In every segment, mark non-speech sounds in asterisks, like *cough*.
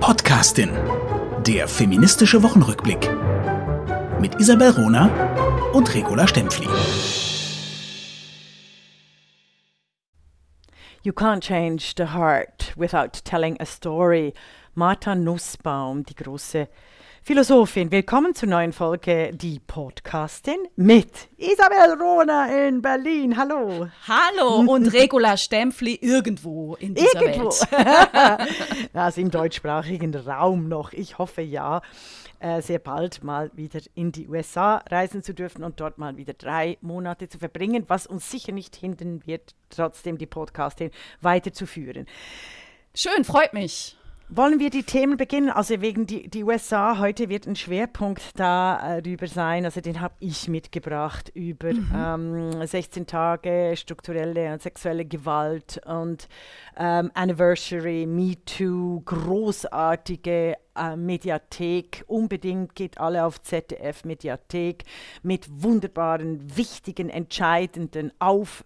Podcastin. Der feministische Wochenrückblick. Mit Isabel Rona und Regula Stempfli. You can't change the heart without telling a story. Martha Nussbaum, die große Philosophin, willkommen zur neuen Folge Die Podcastin mit Isabel Rohner in Berlin. Hallo. Hallo *laughs* und Regula Stempfli irgendwo in dieser irgendwo. Welt. also *laughs* im deutschsprachigen Raum noch. Ich hoffe ja, äh, sehr bald mal wieder in die USA reisen zu dürfen und dort mal wieder drei Monate zu verbringen, was uns sicher nicht hindern wird, trotzdem die Podcastin weiterzuführen. Schön, freut mich. Wollen wir die Themen beginnen? Also wegen die, die USA, heute wird ein Schwerpunkt darüber äh, sein, also den habe ich mitgebracht, über mhm. ähm, 16 Tage strukturelle und sexuelle Gewalt und ähm, Anniversary, MeToo, großartige äh, Mediathek. Unbedingt geht alle auf ZDF Mediathek mit wunderbaren, wichtigen, entscheidenden, auf,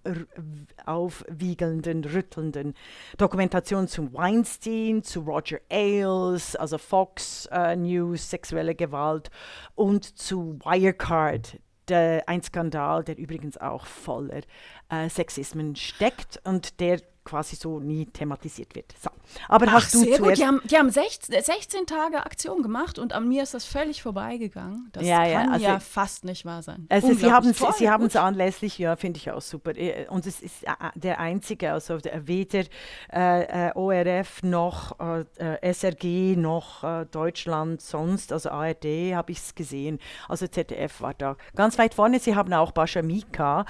aufwiegelnden, rüttelnden Dokumentationen zu Weinstein, zu Roger Ailes, also Fox äh, News, sexuelle Gewalt und zu Wirecard, ein Skandal, der übrigens auch voller äh, Sexismen steckt und der quasi so nie thematisiert wird. So. Aber Ach, hast du sehr zuerst gut. Die haben, die haben 16, 16, Tage Aktion gemacht und an mir ist das völlig vorbeigegangen. Das ja, kann ja, also ja fast nicht wahr sein. Also sie haben es anlässlich, ja, finde ich auch super. Äh, und es ist äh, äh, der einzige, also weder äh, ORF noch äh, SRG noch äh, Deutschland sonst, also ARD habe ich es gesehen. Also ZDF war da ganz weit vorne. Sie haben auch Bascha Mika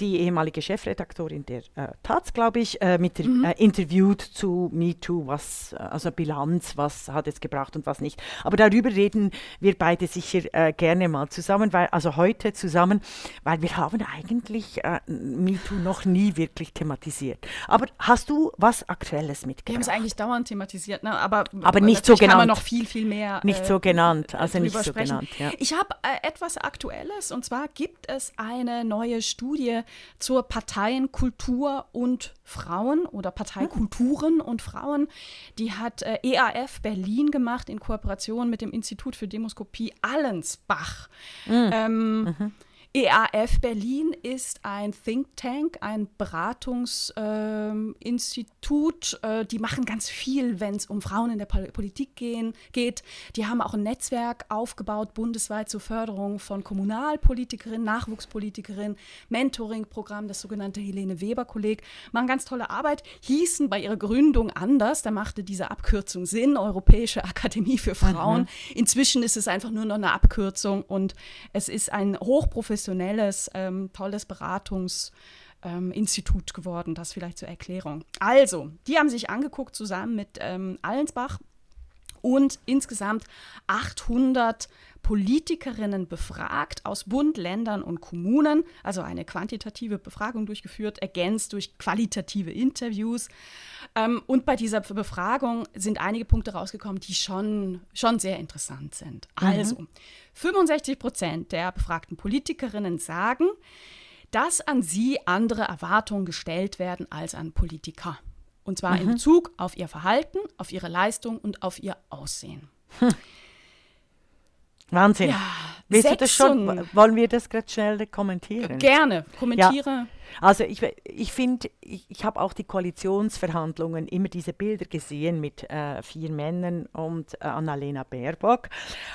die ehemalige Chefredaktorin der äh, Taz, glaube ich, äh, mit der, mhm. äh, interviewt zu MeToo, was, äh, also Bilanz, was hat es gebracht und was nicht. Aber darüber reden wir beide sicher äh, gerne mal zusammen, weil, also heute zusammen, weil wir haben eigentlich äh, MeToo noch nie wirklich thematisiert. Aber hast du was Aktuelles mitgebracht? Wir haben es eigentlich dauernd thematisiert, ne? aber, aber nicht so genannt. Haben wir noch viel, viel mehr. Nicht so genannt, also nicht so sprechen. genannt. Ja. Ich habe etwas Aktuelles und zwar gibt es eine neue Studie, zur Parteienkultur und Frauen oder Parteikulturen hm. und Frauen. Die hat äh, EAF Berlin gemacht in Kooperation mit dem Institut für Demoskopie Allensbach. Mhm. Ähm, mhm. EAF Berlin ist ein Think Tank, ein Beratungsinstitut. Äh, äh, die machen ganz viel, wenn es um Frauen in der Politik gehen, geht. Die haben auch ein Netzwerk aufgebaut, bundesweit zur Förderung von Kommunalpolitikerinnen, Nachwuchspolitikerinnen, Mentoring-Programm, das sogenannte Helene Weber-Kolleg. Machen ganz tolle Arbeit, hießen bei ihrer Gründung anders. Da machte diese Abkürzung Sinn, Europäische Akademie für Frauen. Mhm. Inzwischen ist es einfach nur noch eine Abkürzung und es ist ein hochprofessionelles professionelles, ähm, tolles Beratungsinstitut ähm, geworden. Das vielleicht zur Erklärung. Also, die haben sich angeguckt zusammen mit ähm, Allensbach und insgesamt 800 Politikerinnen befragt aus Bund, Ländern und Kommunen, also eine quantitative Befragung durchgeführt, ergänzt durch qualitative Interviews. Ähm, und bei dieser Befragung sind einige Punkte rausgekommen, die schon, schon sehr interessant sind. Mhm. Also, 65 Prozent der befragten Politikerinnen sagen, dass an sie andere Erwartungen gestellt werden als an Politiker. Und zwar mhm. in Bezug auf ihr Verhalten, auf ihre Leistung und auf ihr Aussehen. Hm. Wahnsinn. Ja, Willst du das schon, wollen wir das gerade schnell kommentieren? Gerne, kommentiere. Ja. Also ich, ich finde, ich, ich habe auch die Koalitionsverhandlungen immer diese Bilder gesehen mit äh, vier Männern und äh, Annalena Baerbock.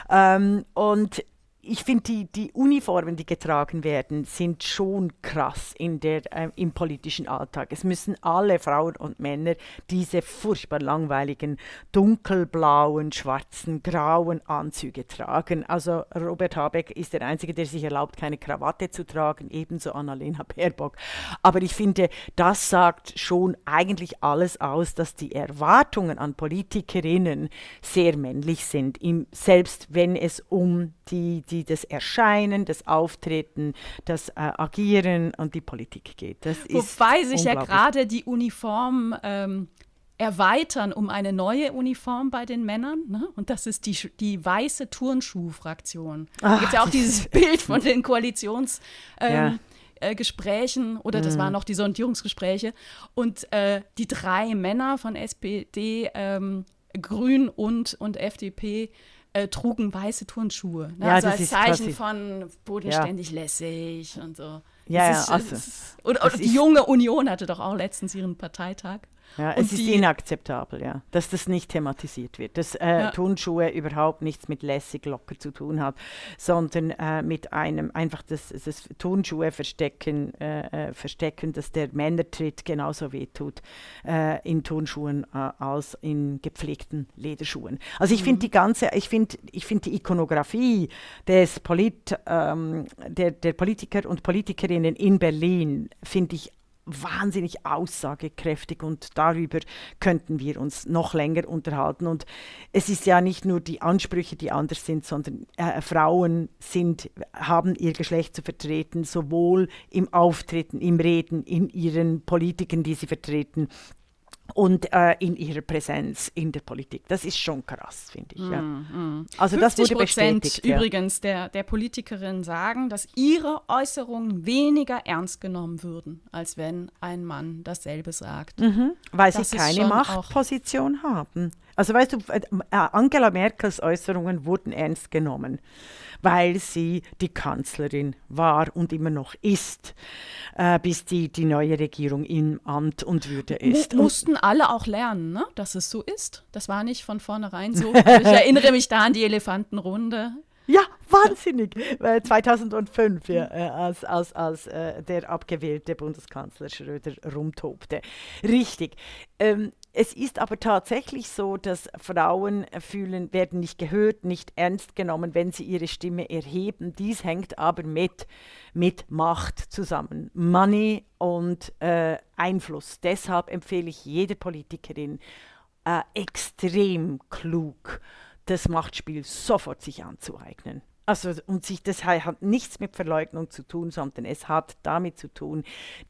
Ähm, und ich finde, die, die Uniformen, die getragen werden, sind schon krass in der, äh, im politischen Alltag. Es müssen alle Frauen und Männer diese furchtbar langweiligen dunkelblauen, schwarzen, grauen Anzüge tragen. Also Robert Habeck ist der Einzige, der sich erlaubt, keine Krawatte zu tragen, ebenso Annalena Baerbock. Aber ich finde, das sagt schon eigentlich alles aus, dass die Erwartungen an Politikerinnen sehr männlich sind, im, selbst wenn es um die, die die das Erscheinen, das Auftreten, das äh, Agieren und die Politik geht. Das Wobei sich ja gerade die Uniform ähm, erweitern um eine neue Uniform bei den Männern. Ne? Und das ist die, die weiße Turnschuhfraktion. Da ah, gibt es ja auch dieses *laughs* Bild von den Koalitions. Ähm, ja. Äh, Gesprächen oder das mhm. waren noch die Sondierungsgespräche und äh, die drei Männer von SPD, ähm, Grün und, und FDP äh, trugen weiße Turnschuhe. Ne? Ja, also als Zeichen klassisch. von bodenständig ja. lässig und so. Ja, das ja, ist, also, ist, und, und die junge Union hatte doch auch letztens ihren Parteitag. Ja, es ist inakzeptabel, ja, dass das nicht thematisiert wird, dass äh, ja. Turnschuhe überhaupt nichts mit lässig locker zu tun hat, sondern äh, mit einem einfach das, das Turnschuhe verstecken, äh, äh, verstecken, dass der Männertritt genauso wehtut äh, in Turnschuhen äh, als in gepflegten Lederschuhen. Also ich mhm. finde die ganze, ich finde, ich finde die Ikonografie des Polit, ähm, der, der Politiker und Politikerinnen in Berlin finde ich wahnsinnig aussagekräftig und darüber könnten wir uns noch länger unterhalten. Und es ist ja nicht nur die Ansprüche, die anders sind, sondern äh, Frauen sind, haben ihr Geschlecht zu vertreten, sowohl im Auftreten, im Reden, in ihren Politiken, die sie vertreten und äh, in ihrer Präsenz in der Politik. Das ist schon krass, finde ich. Ja. Mm, mm. Also das wurde bestätigt. Übrigens der, der Politikerin sagen, dass ihre Äußerungen weniger ernst genommen würden, als wenn ein Mann dasselbe sagt. Mhm, weil das sie keine Machtposition haben. Also weißt du, äh, Angela Merkels Äußerungen wurden ernst genommen weil sie die Kanzlerin war und immer noch ist, äh, bis die, die neue Regierung im Amt und Würde ist. M mussten alle auch lernen, ne? dass es so ist. Das war nicht von vornherein so. ich erinnere mich da an die Elefantenrunde. Ja, wahnsinnig. 2005, äh, ja, äh, als, als, als äh, der abgewählte Bundeskanzler Schröder rumtobte. Richtig. Ähm, es ist aber tatsächlich so, dass Frauen fühlen, werden nicht gehört, nicht ernst genommen, wenn sie ihre Stimme erheben. Dies hängt aber mit, mit Macht zusammen. Money und äh, Einfluss. Deshalb empfehle ich jede Politikerin äh, extrem klug, das Machtspiel sofort sich anzueignen. Also, und sich, das hat nichts mit Verleugnung zu tun, sondern es hat damit zu tun,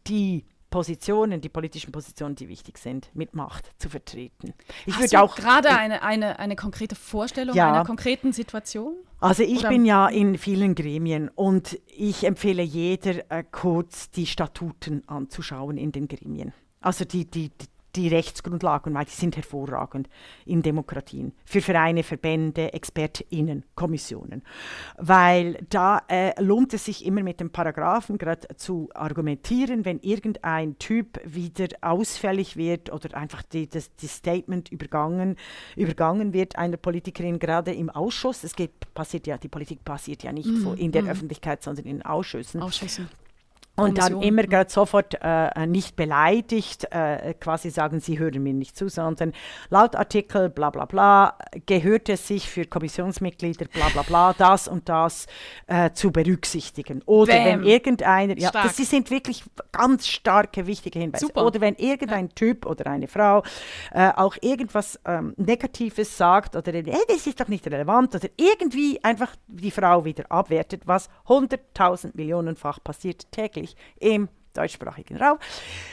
die Positionen, die politischen Positionen, die wichtig sind, mit Macht zu vertreten. Ich Hast du auch gerade eine, eine, eine konkrete Vorstellung ja. einer konkreten Situation? Also ich Oder? bin ja in vielen Gremien und ich empfehle jeder äh, kurz die Statuten anzuschauen in den Gremien. Also die, die, die die Rechtsgrundlagen, weil die sind hervorragend in Demokratien für Vereine, Verbände, ExpertInnen, Kommissionen. Weil da äh, lohnt es sich immer mit den Paragraphen gerade zu argumentieren, wenn irgendein Typ wieder ausfällig wird oder einfach die, das, die Statement übergangen, übergangen wird einer Politikerin, gerade im Ausschuss. Es geht, passiert ja, die Politik passiert ja nicht mhm. in der mhm. Öffentlichkeit, sondern in Ausschüssen. Ausschüssen. Und dann immer gerade sofort äh, nicht beleidigt, äh, quasi sagen, sie hören mir nicht zu, sondern laut Artikel bla bla bla gehört es sich für Kommissionsmitglieder bla bla bla das und das äh, zu berücksichtigen. Oder Bam. wenn irgendeiner, ja, Stark. das sind wirklich ganz starke, wichtige Hinweise. Super. Oder wenn irgendein ja. Typ oder eine Frau äh, auch irgendwas ähm, Negatives sagt oder hey, das ist doch nicht relevant oder irgendwie einfach die Frau wieder abwertet, was hunderttausend Millionenfach passiert täglich natürlich im deutschsprachigen Raum,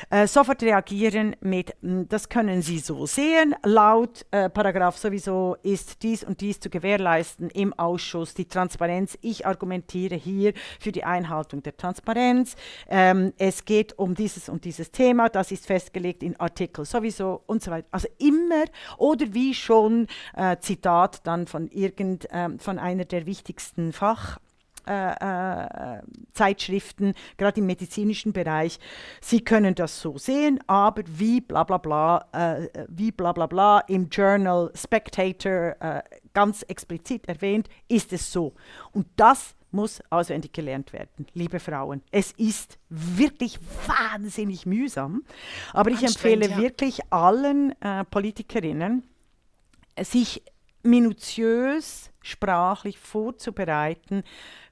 äh, sofort reagieren mit, hm, das können Sie so sehen, laut äh, Paragraph sowieso ist dies und dies zu gewährleisten im Ausschuss, die Transparenz. Ich argumentiere hier für die Einhaltung der Transparenz. Ähm, es geht um dieses und dieses Thema, das ist festgelegt in Artikel sowieso und so weiter. Also immer oder wie schon äh, Zitat dann von irgend, ähm, von einer der wichtigsten Fach äh, äh, Zeitschriften, gerade im medizinischen Bereich. Sie können das so sehen, aber wie bla bla bla, äh, wie bla bla bla im Journal Spectator äh, ganz explizit erwähnt, ist es so. Und das muss auswendig also gelernt werden, liebe Frauen. Es ist wirklich wahnsinnig mühsam, aber ich empfehle ja. wirklich allen äh, Politikerinnen, sich minutiös sprachlich vorzubereiten,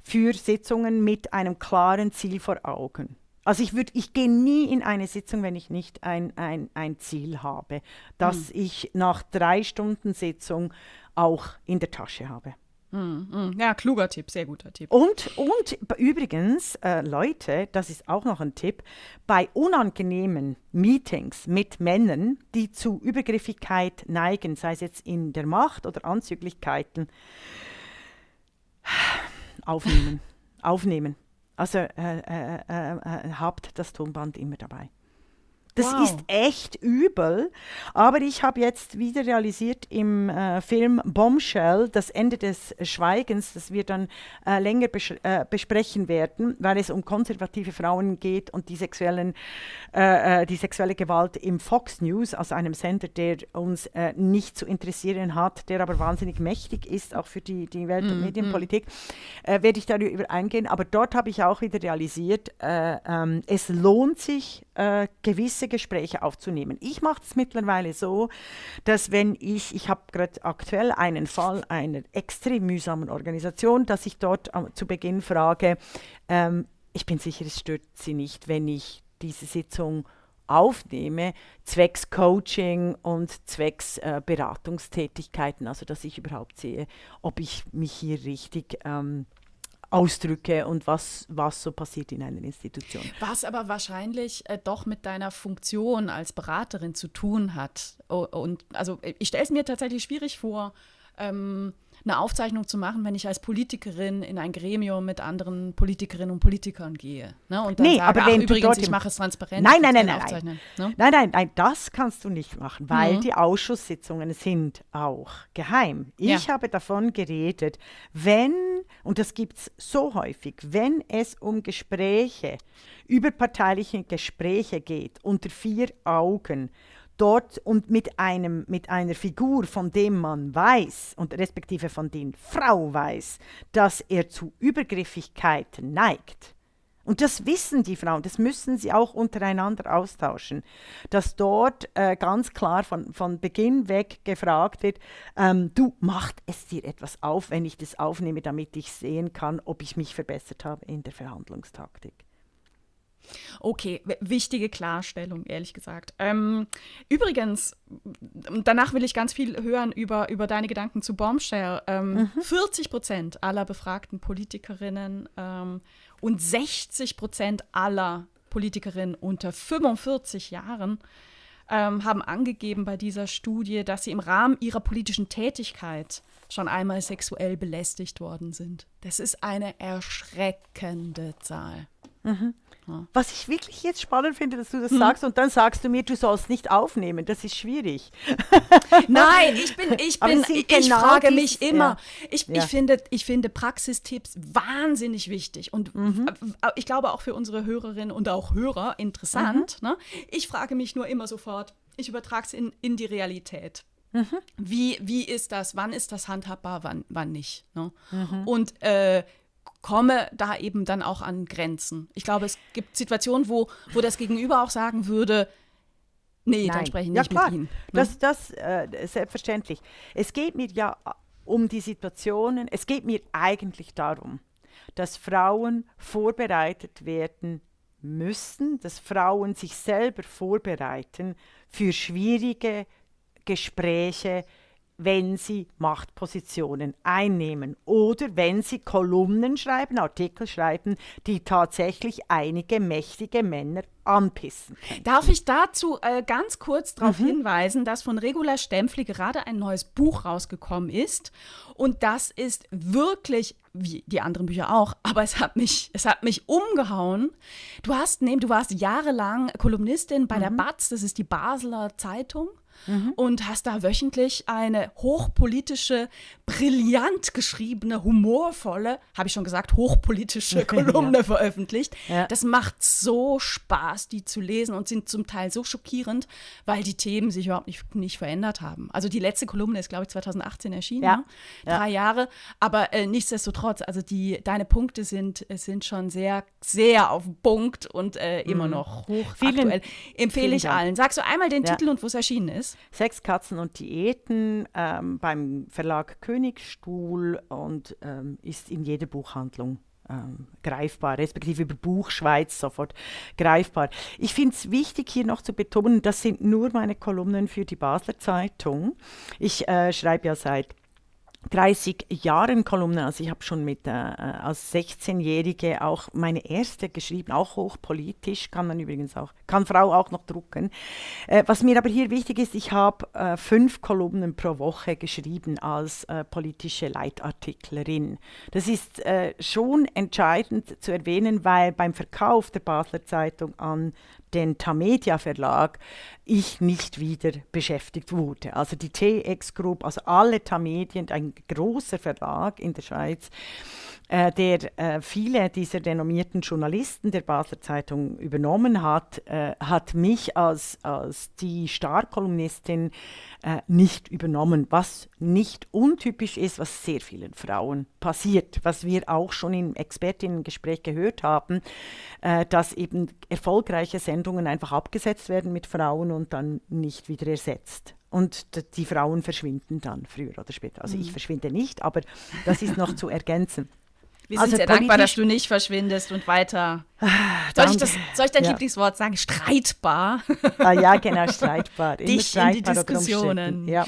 für Sitzungen mit einem klaren Ziel vor Augen. Also ich ich gehe nie in eine Sitzung, wenn ich nicht ein, ein, ein Ziel habe, das mhm. ich nach drei Stunden Sitzung auch in der Tasche habe. Mhm. Ja, kluger Tipp, sehr guter Tipp. Und, und übrigens, äh, Leute, das ist auch noch ein Tipp, bei unangenehmen Meetings mit Männern, die zu Übergriffigkeit neigen, sei es jetzt in der Macht oder Anzüglichkeiten, aufnehmen. aufnehmen. Also äh, äh, äh, äh, habt das Tonband immer dabei. Das wow. ist echt übel. Aber ich habe jetzt wieder realisiert im äh, Film Bombshell, das Ende des Schweigens, das wir dann äh, länger bes äh, besprechen werden, weil es um konservative Frauen geht und die, sexuellen, äh, äh, die sexuelle Gewalt im Fox News, also einem Sender, der uns äh, nicht zu interessieren hat, der aber wahnsinnig mächtig ist, auch für die, die Welt- und mm, Medienpolitik, mhm. werde ich darüber eingehen. Aber dort habe ich auch wieder realisiert, ähm, es lohnt sich, äh, gewisse Gespräche aufzunehmen. Ich mache es mittlerweile so, dass wenn ich, ich habe gerade aktuell einen Fall einer extrem mühsamen Organisation, dass ich dort äh, zu Beginn frage, ähm, ich bin sicher, es stört Sie nicht, wenn ich diese Sitzung aufnehme, zwecks Coaching und zwecks äh, Beratungstätigkeiten, also dass ich überhaupt sehe, ob ich mich hier richtig ähm, Ausdrücke und was, was so passiert in einer Institution. Was aber wahrscheinlich äh, doch mit deiner Funktion als Beraterin zu tun hat. Und also äh, ich stelle es mir tatsächlich schwierig vor, ähm, eine Aufzeichnung zu machen, wenn ich als Politikerin in ein Gremium mit anderen Politikerinnen und Politikern gehe. Ne? Und dann nee, sage, aber ach, übrigens, ich mache es transparent. Nein, nein, nein, nein. Ne? Nein, nein, nein, das kannst du nicht machen, weil mhm. die Ausschusssitzungen sind auch geheim. Ich ja. habe davon geredet, wenn, und das gibt es so häufig, wenn es um Gespräche, überparteiliche Gespräche geht, unter vier Augen, dort und mit, einem, mit einer Figur, von dem man weiß und respektive von den Frau weiß, dass er zu Übergriffigkeit neigt. Und das wissen die Frauen, das müssen sie auch untereinander austauschen, dass dort äh, ganz klar von, von Beginn weg gefragt wird, ähm, du macht es dir etwas auf, wenn ich das aufnehme, damit ich sehen kann, ob ich mich verbessert habe in der Verhandlungstaktik. Okay, wichtige Klarstellung, ehrlich gesagt. Ähm, übrigens, danach will ich ganz viel hören über, über deine Gedanken zu Bombshell. Ähm, mhm. 40 Prozent aller befragten Politikerinnen ähm, und 60 Prozent aller Politikerinnen unter 45 Jahren ähm, haben angegeben bei dieser Studie, dass sie im Rahmen ihrer politischen Tätigkeit schon einmal sexuell belästigt worden sind. Das ist eine erschreckende Zahl. Mhm. Ja. Was ich wirklich jetzt spannend finde, dass du das hm. sagst und dann sagst du mir, du sollst nicht aufnehmen. Das ist schwierig. *laughs* Nein, ich bin, ich bin, ich, genau frage dies, mich immer. Ja. Ich, ja. ich finde, ich finde Praxistipps wahnsinnig wichtig und mhm. ich glaube auch für unsere Hörerinnen und auch Hörer interessant. Mhm. Ne? Ich frage mich nur immer sofort. Ich übertrage es in, in die Realität. Mhm. Wie, wie ist das? Wann ist das handhabbar? Wann, wann nicht? Ne? Mhm. Und äh, komme da eben dann auch an Grenzen. Ich glaube, es gibt Situationen, wo, wo das Gegenüber auch sagen würde, nee, Nein. dann spreche ich nicht klar. mit Ihnen. Ne? Das, das äh, selbstverständlich. Es geht mir ja äh, um die Situationen, es geht mir eigentlich darum, dass Frauen vorbereitet werden müssen, dass Frauen sich selber vorbereiten für schwierige Gespräche, wenn sie Machtpositionen einnehmen oder wenn sie Kolumnen schreiben, Artikel schreiben, die tatsächlich einige mächtige Männer anpissen. Darf ich dazu äh, ganz kurz darauf mhm. hinweisen, dass von Regula Stempfli gerade ein neues Buch rausgekommen ist und das ist wirklich wie die anderen Bücher auch, aber es hat mich, es hat mich umgehauen. Du hast neben, du warst jahrelang Kolumnistin bei mhm. der BATZ, das ist die Basler Zeitung mhm. und hast da wöchentlich eine hochpolitische, brillant geschriebene, humorvolle, habe ich schon gesagt, hochpolitische *laughs* Kolumne ja. veröffentlicht. Ja. Das macht so Spaß, die zu lesen und sind zum Teil so schockierend, weil die Themen sich überhaupt nicht, nicht verändert haben. Also die letzte Kolumne ist, glaube ich, 2018 erschienen, ja. Ne? drei Jahre. Aber äh, nichtsdestotrotz, also die, deine Punkte sind, sind schon sehr, sehr auf Punkt und äh, immer mhm. noch hoch. Vielen, Empfehle ich allen. Sagst du einmal den ja. Titel und wo es erschienen ist? Sex. Katzen und Diäten ähm, beim Verlag Königstuhl und ähm, ist in jeder Buchhandlung ähm, greifbar, respektive über Buchschweiz sofort greifbar. Ich finde es wichtig, hier noch zu betonen, das sind nur meine Kolumnen für die Basler Zeitung. Ich äh, schreibe ja seit 30 Jahren Kolumne, also ich habe schon mit äh, äh als 16-Jährige auch meine erste geschrieben, auch hochpolitisch, kann man übrigens auch, kann Frau auch noch drucken. Äh, was mir aber hier wichtig ist, ich habe äh, fünf Kolumnen pro Woche geschrieben als äh, politische Leitartiklerin. Das ist äh, schon entscheidend zu erwähnen, weil beim Verkauf der Basler Zeitung an den Tamedia Verlag ich nicht wieder beschäftigt wurde. Also die TX Group, also alle Tamedien, ein großer Verlag in der Schweiz, äh, der äh, viele dieser renommierten Journalisten der Basler Zeitung übernommen hat, äh, hat mich als, als die Starkolumnistin kolumnistin äh, nicht übernommen, was nicht untypisch ist, was sehr vielen Frauen passiert, was wir auch schon im Expertinnengespräch gehört haben, äh, dass eben erfolgreiche Sendungen einfach abgesetzt werden mit Frauen und dann nicht wieder ersetzt und die Frauen verschwinden dann früher oder später. Also ich mhm. verschwinde nicht, aber das ist noch zu ergänzen. Wir also sind sehr dankbar, dass du nicht verschwindest und weiter. Ah, soll ich, das, soll ich dein ja. Lieblingswort sagen? Streitbar. *laughs* Ah, ja, genau, streitbar. *laughs* Dich streitbar in die Diskussionen ja.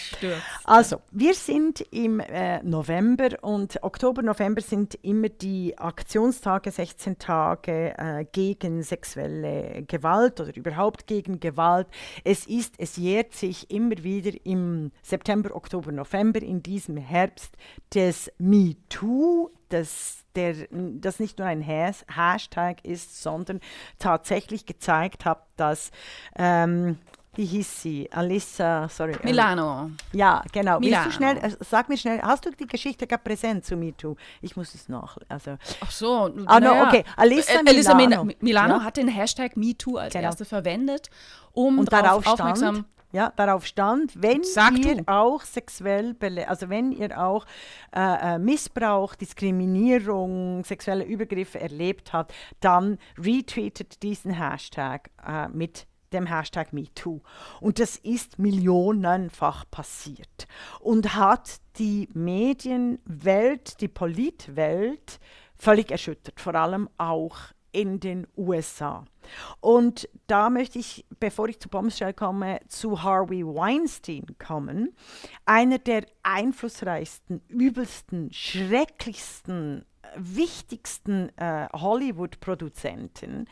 Also, wir sind im äh, November und Oktober, November sind immer die Aktionstage, 16 Tage äh, gegen sexuelle Gewalt oder überhaupt gegen Gewalt. Es ist, es jährt sich immer wieder im September, Oktober, November in diesem Herbst des MeToo dass der, das nicht nur ein Has Hashtag ist, sondern tatsächlich gezeigt hat, dass, ähm, wie hieß sie? Alissa, sorry. Ähm, Milano. Ja, genau. Milano. Willst du schnell, äh, sag mir schnell, hast du die Geschichte gerade präsent zu MeToo? Ich muss es noch. Also. Ach so. Ah, no, ja. okay. Alissa äh, Milano. Alissa Milano, ja? hat den Hashtag MeToo als genau. erste verwendet, um und darauf aufmerksam ja, darauf stand, wenn Sag ihr du. auch sexuell, also wenn ihr auch äh, äh, Missbrauch, Diskriminierung, sexuelle Übergriffe erlebt habt, dann retweetet diesen Hashtag äh, mit dem Hashtag MeToo. Und das ist millionenfach passiert und hat die Medienwelt, die Politwelt völlig erschüttert, vor allem auch in den USA. Und da möchte ich, bevor ich zu Bombshell komme, zu Harvey Weinstein kommen, einer der einflussreichsten, übelsten, schrecklichsten, wichtigsten äh, Hollywood-Produzenten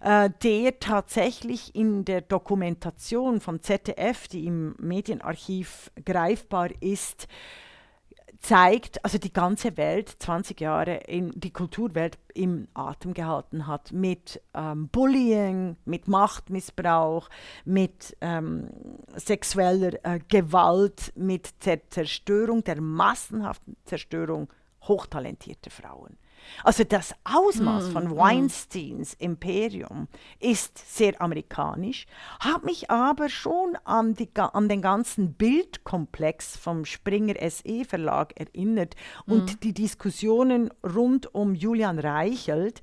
äh, der tatsächlich in der Dokumentation von ZDF, die im Medienarchiv greifbar ist, zeigt, also die ganze Welt 20 Jahre in die Kulturwelt im Atem gehalten hat mit ähm, Bullying, mit Machtmissbrauch, mit ähm, sexueller äh, Gewalt, mit der Zerstörung, der massenhaften Zerstörung hochtalentierter Frauen. Also das Ausmaß mm, von hm. Weinsteins mm. Imperium ist sehr amerikanisch, hat mich aber schon an, die, an den ganzen Bildkomplex vom Springer SE Verlag erinnert und mm. die Diskussionen rund um Julian Reichelt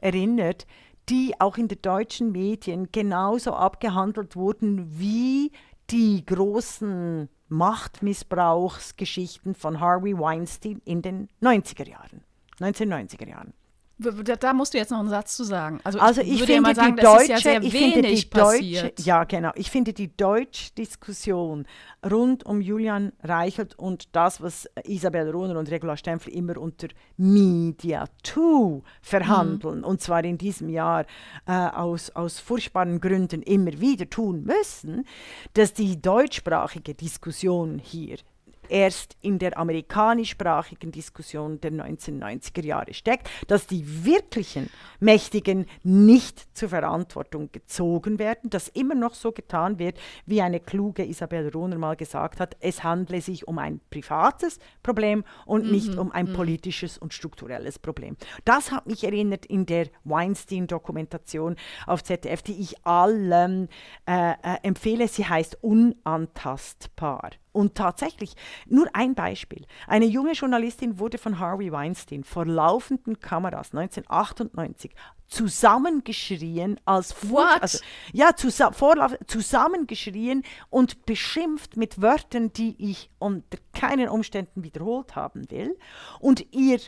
erinnert, die auch in den deutschen Medien genauso abgehandelt wurden wie die großen Machtmissbrauchsgeschichten von Harvey Weinstein in den 90er Jahren. 1990er Jahren. Da, da, musst du jetzt noch einen Satz zu sagen. Also, also ich, ich finde sagen, die deutsche, ja ich finde die deutsche, ja genau, ich finde die deutsche Diskussion rund um Julian Reichelt und das, was Isabel Rohner und Regula Stempfli immer unter Media 2 verhandeln mhm. und zwar in diesem Jahr äh, aus, aus furchtbaren Gründen immer wieder tun müssen, dass die deutschsprachige Diskussion hier erst in der amerikanischsprachigen Diskussion der 1990er Jahre steckt, dass die wirklichen Mächtigen nicht zur Verantwortung gezogen werden, dass immer noch so getan wird, wie eine kluge Isabel Rohner mal gesagt hat, es handle sich um ein privates Problem und mhm. nicht um ein mhm. politisches und strukturelles Problem. Das hat mich erinnert in der Weinstein-Dokumentation auf ZDF, die ich allen äh, äh, empfehle. Sie heißt Unantastbar. Und tatsächlich, nur ein Beispiel. Eine junge Journalistin wurde von Harvey Weinstein vor laufenden Kameras 1998 zusammengeschrien als Furcht, also, ja, zusa vorlauf, zusammengeschrien und beschimpft mit Wörtern, die ich unter keinen Umständen wiederholt haben will. Und ihr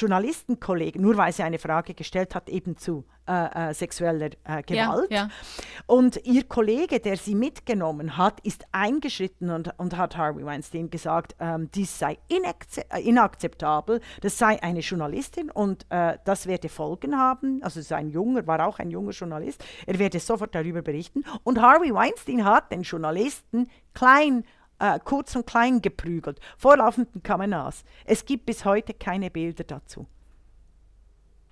Journalistenkollegen, nur weil sie eine Frage gestellt hat, eben zu äh, äh, sexueller äh, Gewalt. Ja, ja. Und ihr Kollege, der sie mitgenommen hat, ist eingeschritten und, und hat Harvey Weinstein gesagt, ähm, dies sei äh, inakzeptabel, das sei eine Journalistin und äh, das werde Folgen haben. Also es junger, war auch ein junger Journalist. Er werde sofort darüber berichten. Und Harvey Weinstein hat den Journalisten klein äh, kurz und klein geprügelt, vor laufenden Kameras. Es gibt bis heute keine Bilder dazu.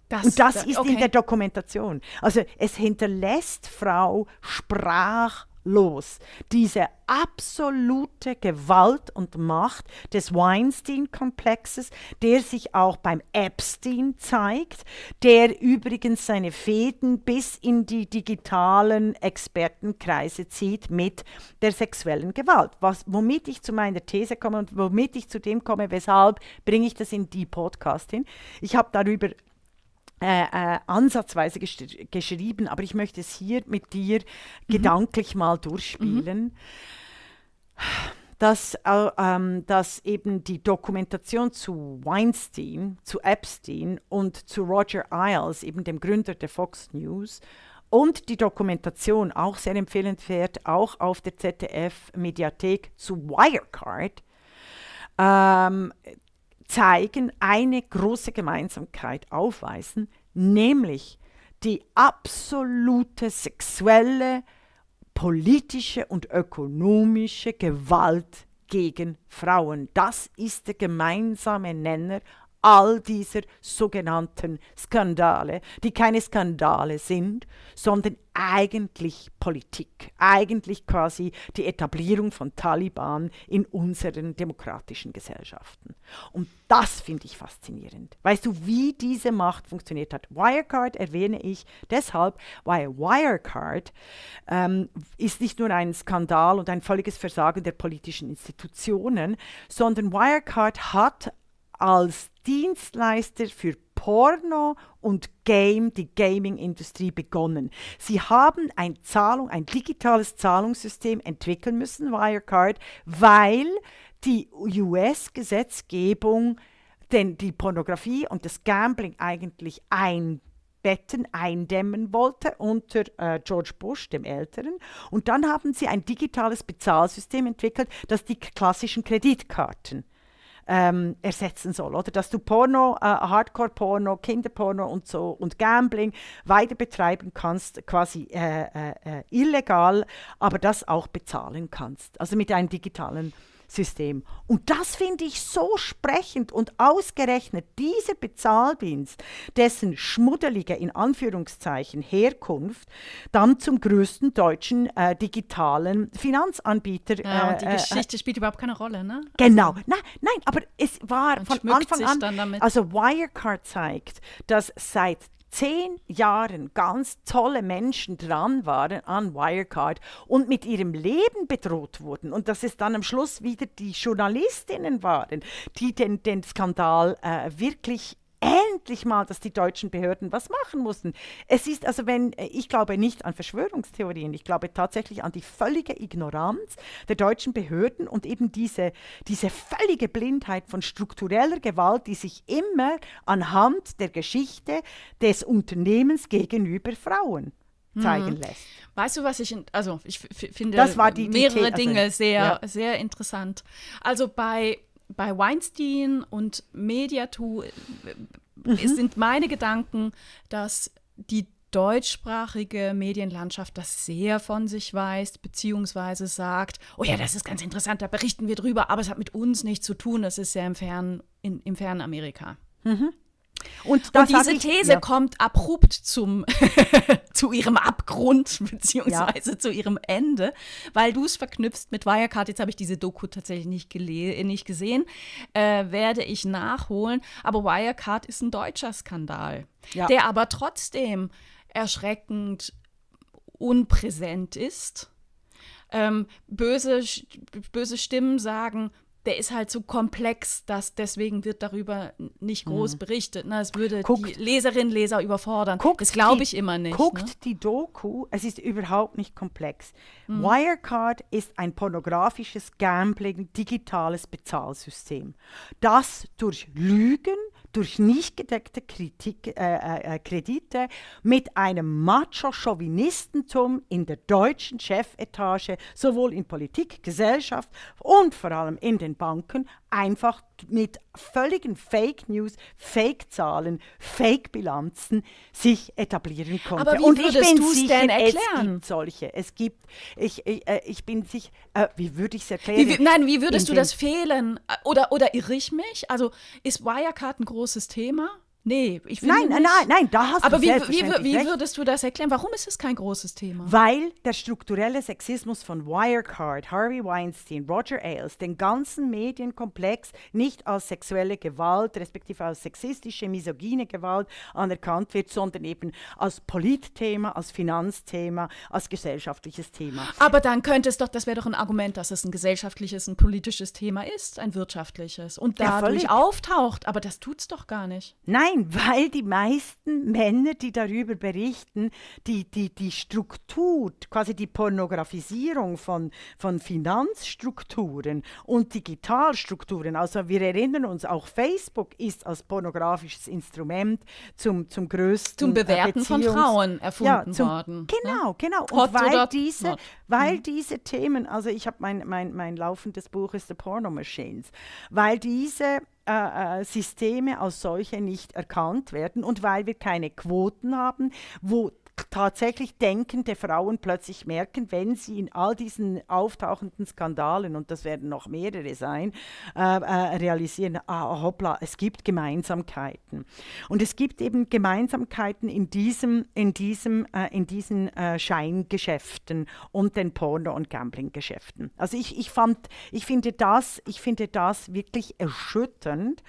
Das, und das da, ist okay. in der Dokumentation. Also es hinterlässt Frau Sprach- los. Diese absolute Gewalt und Macht des Weinstein-Komplexes, der sich auch beim Epstein zeigt, der übrigens seine Fäden bis in die digitalen Expertenkreise zieht mit der sexuellen Gewalt. Was, womit ich zu meiner These komme und womit ich zu dem komme, weshalb bringe ich das in die Podcast hin. Ich habe darüber äh, äh, ansatzweise gesch geschrieben, aber ich möchte es hier mit dir mhm. gedanklich mal durchspielen. Mhm. Dass, äh, ähm, dass eben die Dokumentation zu Weinstein, zu Epstein und zu Roger Iles, eben dem Gründer der Fox News, und die Dokumentation, auch sehr empfehlenswert, auch auf der ZDF-Mediathek zu Wirecard, ähm, zeigen, eine große Gemeinsamkeit aufweisen, nämlich die absolute sexuelle, politische und ökonomische Gewalt gegen Frauen. Das ist der gemeinsame Nenner all dieser sogenannten Skandale, die keine Skandale sind, sondern eigentlich Politik, eigentlich quasi die Etablierung von Taliban in unseren demokratischen Gesellschaften. Und das finde ich faszinierend. Weißt du, wie diese Macht funktioniert hat? Wirecard erwähne ich deshalb, weil Wirecard ähm, ist nicht nur ein Skandal und ein völliges Versagen der politischen Institutionen, sondern Wirecard hat als Dienstleister für Porno und Game, die Gaming-Industrie begonnen. Sie haben ein, Zahlung, ein digitales Zahlungssystem entwickeln müssen, Wirecard, weil die US-Gesetzgebung denn die Pornografie und das Gambling eigentlich einbetten, eindämmen wollte unter äh, George Bush, dem Älteren. Und dann haben sie ein digitales Bezahlsystem entwickelt, das die klassischen Kreditkarten ähm, ersetzen soll. Oder dass du Porno, äh, Hardcore-Porno, Kinderporno und so und Gambling weiter betreiben kannst, quasi äh, äh, äh illegal, aber das auch bezahlen kannst. Also mit einem digitalen System. Und das finde ich so sprechend und ausgerechnet dieser Bezahldienst, dessen schmuddelige, in Anführungszeichen, Herkunft dann zum größten deutschen äh, digitalen Finanzanbieter. Ja, äh, die äh, Geschichte äh, spielt überhaupt keine Rolle, ne? Also genau. Also, nein, nein, aber es war von Anfang an, also Wirecard zeigt, dass seit zehn Jahren ganz tolle Menschen dran waren an Wirecard und mit ihrem Leben bedroht wurden und dass es dann am Schluss wieder die Journalistinnen waren, die den, den Skandal äh, wirklich endlich mal, dass die deutschen Behörden was machen mussten. Es ist also, wenn äh, ich glaube nicht an Verschwörungstheorien, ich glaube tatsächlich an die völlige Ignoranz der deutschen Behörden und eben diese, diese völlige Blindheit von struktureller Gewalt, die sich immer anhand der Geschichte des Unternehmens gegenüber Frauen mhm. zeigen lässt. Weißt du, was ich, in, also ich finde die, mehrere die, also, Dinge sehr, ja. sehr interessant. Also bei bei Weinstein und Mediatu mhm. Äh, äh, sind meine Gedanken, dass die deutschsprachige Medienlandschaft das sehr von sich weist, beziehungsweise sagt, oh ja, das ist ganz interessant, da berichten wir drüber, aber es hat mit uns nichts zu tun, das ist ja im fernen, in, im fernen Amerika. Mhm. Und, und diese ich, These ja. kommt abrupt zum *laughs* zu ihrem Abgrund *laughs* beziehungsweise ja. zu ihrem Ende, weil du es verknüpfst mit Wirecard. Jetzt habe ich diese Doku tatsächlich nicht, nicht gesehen, äh, werde ich nachholen. Aber Wirecard ist ein deutscher Skandal, ja. der aber trotzdem erschreckend unpräsent ist. Ähm, böse, böse Stimmen sagen, der ist halt so komplex, dass deswegen wird darüber nicht groß mhm. berichtet. Ne? Es würde guckt, die Leserinnen Leser überfordern. Guckt das glaube ich immer nicht. Guckt ne? die Doku, es ist überhaupt nicht komplex. Mhm. Wirecard ist ein pornografisches Gambling, digitales Bezahlsystem, das durch Lügen durch nicht gedeckte Kritik, äh, äh, äh, Kredite mit einem Macho-Chauvinistentum in der deutschen Chefetage sowohl in Politik, Gesellschaft und vor allem in den Banken einfach mit völligen Fake News, Fake Zahlen, Fake Bilanzen sich etablieren konnte. Aber wie und ich bin sicher, denn erklären? es gibt solche. Es gibt, ich, ich, äh, ich bin sicher, äh, wie würde ich es erklären? Wie, nein, wie würdest In du das fehlen? Äh, oder, oder irre ich mich? Also ist Wirecard ein großes Thema? Nee, ich finde. Nein, nein, nein, nein, da hast aber du wie, wie, wie würdest du das erklären? Warum ist es kein großes Thema? Weil der strukturelle Sexismus von Wirecard, Harvey Weinstein, Roger Ailes den ganzen Medienkomplex nicht als sexuelle Gewalt, respektive als sexistische, misogyne Gewalt anerkannt wird, sondern eben als Politthema, als Finanzthema, als gesellschaftliches Thema. Aber dann könnte es doch, das wäre doch ein Argument, dass es ein gesellschaftliches, ein politisches Thema ist, ein wirtschaftliches und dadurch ja, auftaucht. Aber das tut es doch gar nicht. Nein. Nein, weil die meisten Männer, die darüber berichten, die, die, die Struktur, quasi die Pornografisierung von, von Finanzstrukturen und Digitalstrukturen, also wir erinnern uns, auch Facebook ist als pornografisches Instrument zum, zum größten. Zum äh, Bewerten Beziehungs von Frauen erfunden ja, zum, worden. Genau, ne? genau. genau. Und weil, diese, weil mhm. diese Themen, also ich habe mein, mein, mein laufendes Buch ist The Porno Machines, weil diese äh, äh, Systeme als solche nicht erkannt werden und weil wir keine Quoten haben, wo tatsächlich denkende Frauen plötzlich merken, wenn sie in all diesen auftauchenden Skandalen, und das werden noch mehrere sein, äh, äh, realisieren, ah, hoppla, es gibt Gemeinsamkeiten. Und es gibt eben Gemeinsamkeiten in, diesem, in, diesem, äh, in diesen äh, Scheingeschäften und den Porno- und Gambling-Geschäften. Also ich, ich, fand, ich, finde das, ich finde das wirklich erschütternd.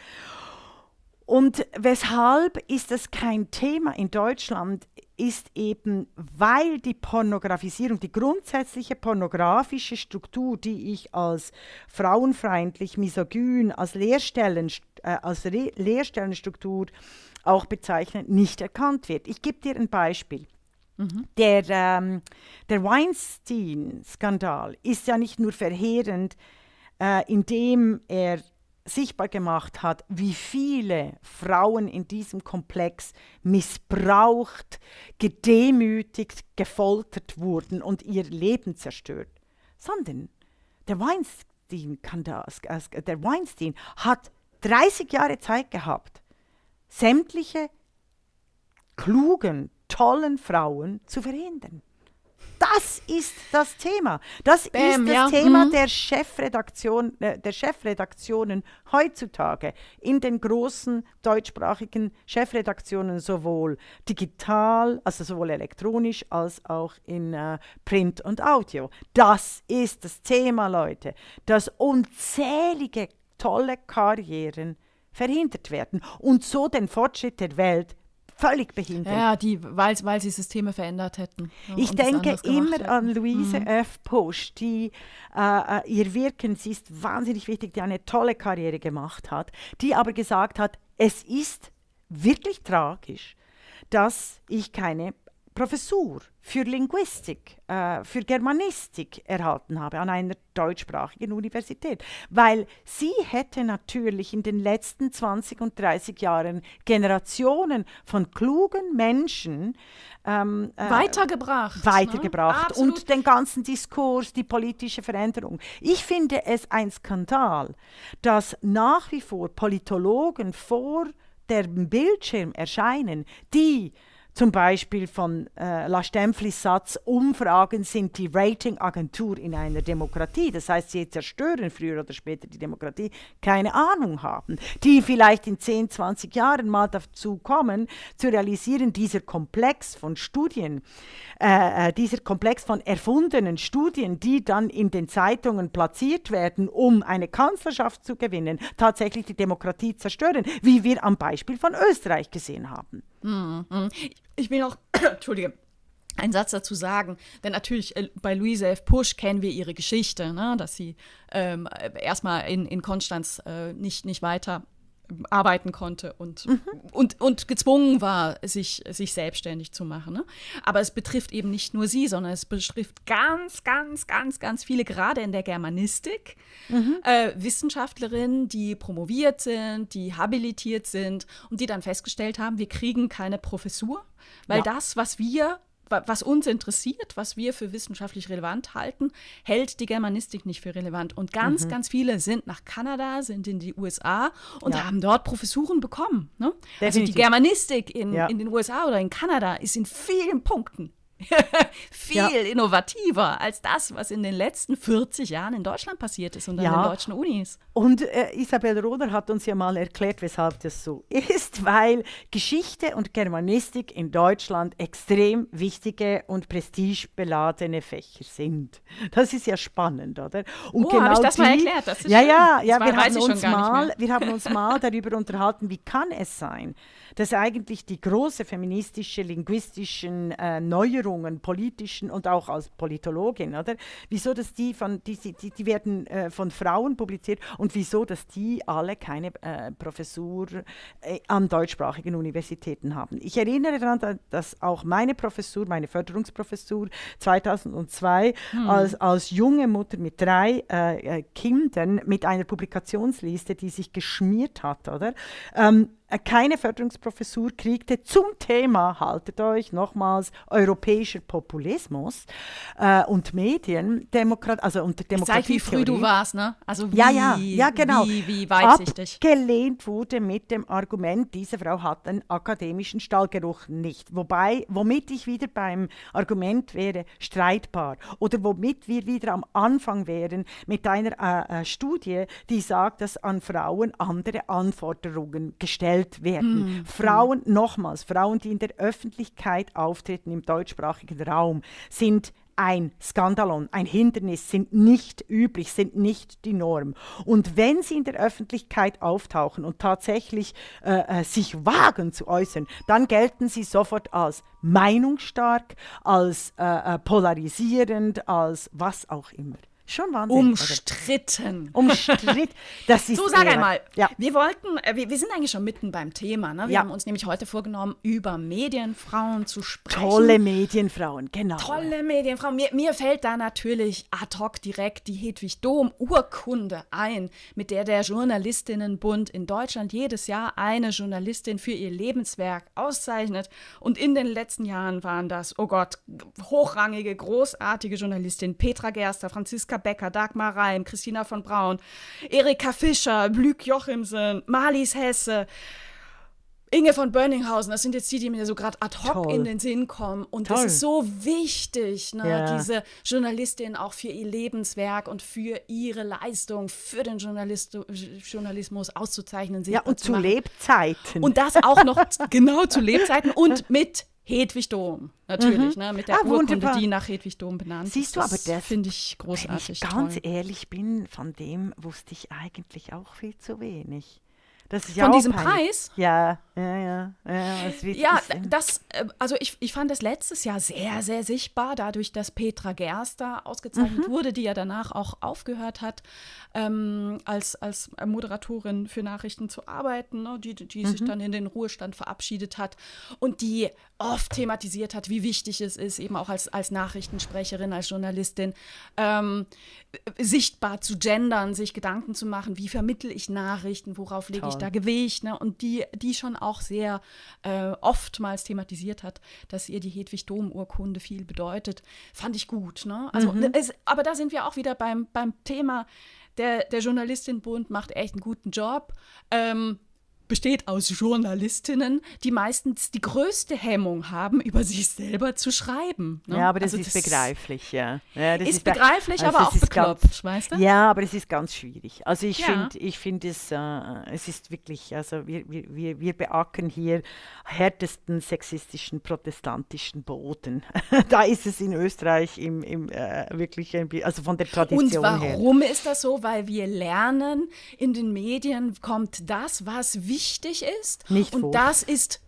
Und weshalb ist das kein Thema in Deutschland? ist eben, weil die Pornografisierung, die grundsätzliche pornografische Struktur, die ich als frauenfeindlich, misogyn, als, Lehrstellen, äh, als Lehrstellenstruktur auch bezeichne, nicht erkannt wird. Ich gebe dir ein Beispiel. Mhm. Der, ähm, der Weinstein-Skandal ist ja nicht nur verheerend, äh, indem er sichtbar gemacht hat, wie viele Frauen in diesem Komplex missbraucht, gedemütigt, gefoltert wurden und ihr Leben zerstört. Sondern der Weinstein, kann das, der Weinstein hat 30 Jahre Zeit gehabt, sämtliche klugen, tollen Frauen zu verhindern. Das ist das Thema. Das Bam, ist das ja. Thema mhm. der, Chefredaktion, äh, der Chefredaktionen heutzutage in den großen deutschsprachigen Chefredaktionen sowohl digital, also sowohl elektronisch als auch in äh, Print und Audio. Das ist das Thema, Leute, dass unzählige tolle Karrieren verhindert werden und so den Fortschritt der Welt völlig behindert. Ja, die, weil, weil sie Systeme verändert hätten. Ja, ich denke immer hätten. an Louise mhm. F. Posch, die äh, äh, ihr Wirken, sie ist wahnsinnig wichtig, die eine tolle Karriere gemacht hat, die aber gesagt hat, es ist wirklich tragisch, dass ich keine Professur für Linguistik, äh, für Germanistik erhalten habe an einer deutschsprachigen Universität. Weil sie hätte natürlich in den letzten 20 und 30 Jahren Generationen von klugen Menschen ähm, äh, weitergebracht. Ne? Weitergebracht. Ne? Und den ganzen Diskurs, die politische Veränderung. Ich finde es ein Skandal, dass nach wie vor Politologen vor dem Bildschirm erscheinen, die zum Beispiel von äh, La Stempflis Satz, Umfragen sind die Ratingagentur in einer Demokratie. Das heißt, sie zerstören früher oder später die Demokratie, keine Ahnung haben. Die vielleicht in 10, 20 Jahren mal dazu kommen, zu realisieren, dieser Komplex von Studien, äh, äh, dieser Komplex von erfundenen Studien, die dann in den Zeitungen platziert werden, um eine Kanzlerschaft zu gewinnen, tatsächlich die Demokratie zerstören, wie wir am Beispiel von Österreich gesehen haben. Mhm. Ich will noch, *coughs* Entschuldige, einen Satz dazu sagen, denn natürlich äh, bei Louise F. Push kennen wir ihre Geschichte, ne? dass sie ähm, erstmal in, in Konstanz äh, nicht, nicht weiter arbeiten konnte und, mhm. und, und gezwungen war, sich, sich selbstständig zu machen. Ne? Aber es betrifft eben nicht nur sie, sondern es betrifft ganz, ganz, ganz, ganz viele, gerade in der Germanistik, mhm. äh, Wissenschaftlerinnen, die promoviert sind, die habilitiert sind und die dann festgestellt haben, wir kriegen keine Professur, weil ja. das, was wir was uns interessiert, was wir für wissenschaftlich relevant halten, hält die Germanistik nicht für relevant. Und ganz, mhm. ganz viele sind nach Kanada, sind in die USA und ja. haben dort Professuren bekommen. Ne? Also die Germanistik in, ja. in den USA oder in Kanada ist in vielen Punkten *laughs* viel ja. innovativer als das, was in den letzten 40 Jahren in Deutschland passiert ist und ja. an den deutschen Unis. Und äh, Isabel Roder hat uns ja mal erklärt, weshalb das so *laughs* ist, weil Geschichte und Germanistik in Deutschland extrem wichtige und prestigebeladene Fächer sind. Das ist ja spannend, oder? Und oh, genau habe ich das die, mal erklärt? Das ja, ja, ja, ja, wir haben, uns mal, wir haben uns *laughs* mal darüber unterhalten, wie kann es sein, dass eigentlich die große feministische, linguistische äh, Neuerung Meinungen, politischen und auch als Politologin, oder? Wieso, dass die von, die, die, die werden äh, von Frauen publiziert und wieso, dass die alle keine äh, Professur äh, an deutschsprachigen Universitäten haben. Ich erinnere daran, dass auch meine Professur, meine Förderungsprofessur 2002 hm. als, als junge Mutter mit drei äh, äh, Kindern mit einer Publikationsliste, die sich geschmiert hat, oder? Ähm, äh, keine Förderungsprofessur kriegte zum Thema, haltet euch nochmals, europäischer Populismus äh, und Medien, Demokrat also unter Demokratie. Zeigt, wie früh du warst, ne? Also wie, ja, ja, ja, genau. wie, wie weitsichtig. Abgelehnt wurde mit dem Argument, diese Frau hat einen akademischen Stallgeruch nicht. Wobei, womit ich wieder beim Argument wäre, streitbar. Oder womit wir wieder am Anfang wären mit einer äh, äh Studie, die sagt, dass an Frauen andere Anforderungen gestellt gestellt werden. Mhm. Frauen, nochmals, Frauen, die in der Öffentlichkeit auftreten im deutschsprachigen Raum, sind ein Skandalon, ein Hindernis, sind nicht üblich, sind nicht die Norm. Und wenn sie in der Öffentlichkeit auftauchen und tatsächlich äh, äh sich wagen zu äußern, dann gelten sie sofort als meinungsstark, als äh, äh polarisierend, als was auch immer. Schon wahnsinnig. Umstritten. Also, umstritten. Das *laughs* ist so, sag eh einmal. Ja. Wir wollten, äh, wir, wir, sind eigentlich schon mitten beim Thema. Ne? Wir ja. haben uns nämlich heute vorgenommen, über Medienfrauen zu sprechen. Tolle Medienfrauen, genau. Tolle Medienfrauen. Mir, mir fällt da natürlich ad hoc direkt die Hedwig dom urkunde ein, mit der der Journalistinnenbund in Deutschland jedes Jahr eine Journalistin für ihr Lebenswerk auszeichnet. Und in den letzten Jahren waren das, oh Gott, hochrangige, großartige Journalistin Petra Gerster, Franziska Franziska Becker, Dagmar Reim, Christina von Braun, Erika Fischer, Blück Jochimsen, Marlies Hesse, Inge von Börninghausen, das sind jetzt die, die mir so gerade ad hoc Toll. in den Sinn kommen. Und Toll. das ist so wichtig, ne? ja. diese Journalistin auch für ihr Lebenswerk und für ihre Leistung, für den Journalist Journalismus auszuzeichnen. Ja, und zu, zu Lebzeiten. Und das auch noch, *laughs* genau, zu Lebzeiten und mit Hedwig Dom, natürlich, mhm. ne, mit der ah, Urkunde, die nach Hedwig Dom benannt Siehst du, aber das finde ich großartig. Wenn ich ganz toll. ehrlich bin, von dem wusste ich eigentlich auch viel zu wenig. Das ist ja von diesem peinlich. Preis? Ja, ja, ja. Ja, ja das, äh, also ich, ich fand das letztes Jahr sehr, sehr sichtbar, dadurch, dass Petra Gerster ausgezeichnet mhm. wurde, die ja danach auch aufgehört hat, ähm, als, als Moderatorin für Nachrichten zu arbeiten, ne, die, die mhm. sich dann in den Ruhestand verabschiedet hat und die oft thematisiert hat, wie wichtig es ist, eben auch als, als Nachrichtensprecherin, als Journalistin, ähm, sichtbar zu gendern, sich Gedanken zu machen, wie vermittel ich Nachrichten, worauf lege ich da Gewicht, ne? und die, die schon auch sehr äh, oftmals thematisiert hat, dass ihr die Hedwig-Dom-Urkunde viel bedeutet, fand ich gut. Ne? Also, mhm. es, aber da sind wir auch wieder beim, beim Thema, der, der Journalistin-Bund macht echt einen guten Job. Ähm, besteht aus Journalistinnen, die meistens die größte Hemmung haben, über sich selber zu schreiben. Ne? Ja, aber das, also ist das begreiflich, ja. ja das ist, ist begreiflich, also aber auch beklopft, weißt du? Ja, aber es ist ganz schwierig. Also ich ja. finde, ich finde es, äh, es ist wirklich, also wir, wir, wir beackern hier härtesten sexistischen, protestantischen Boden. *laughs* da ist es in Österreich im, im äh, wirklich, ein, also von der Tradition her. Und warum her. ist das so? Weil wir lernen, in den Medien kommt das, was wichtig wichtig ist. Nicht und wo. das ist,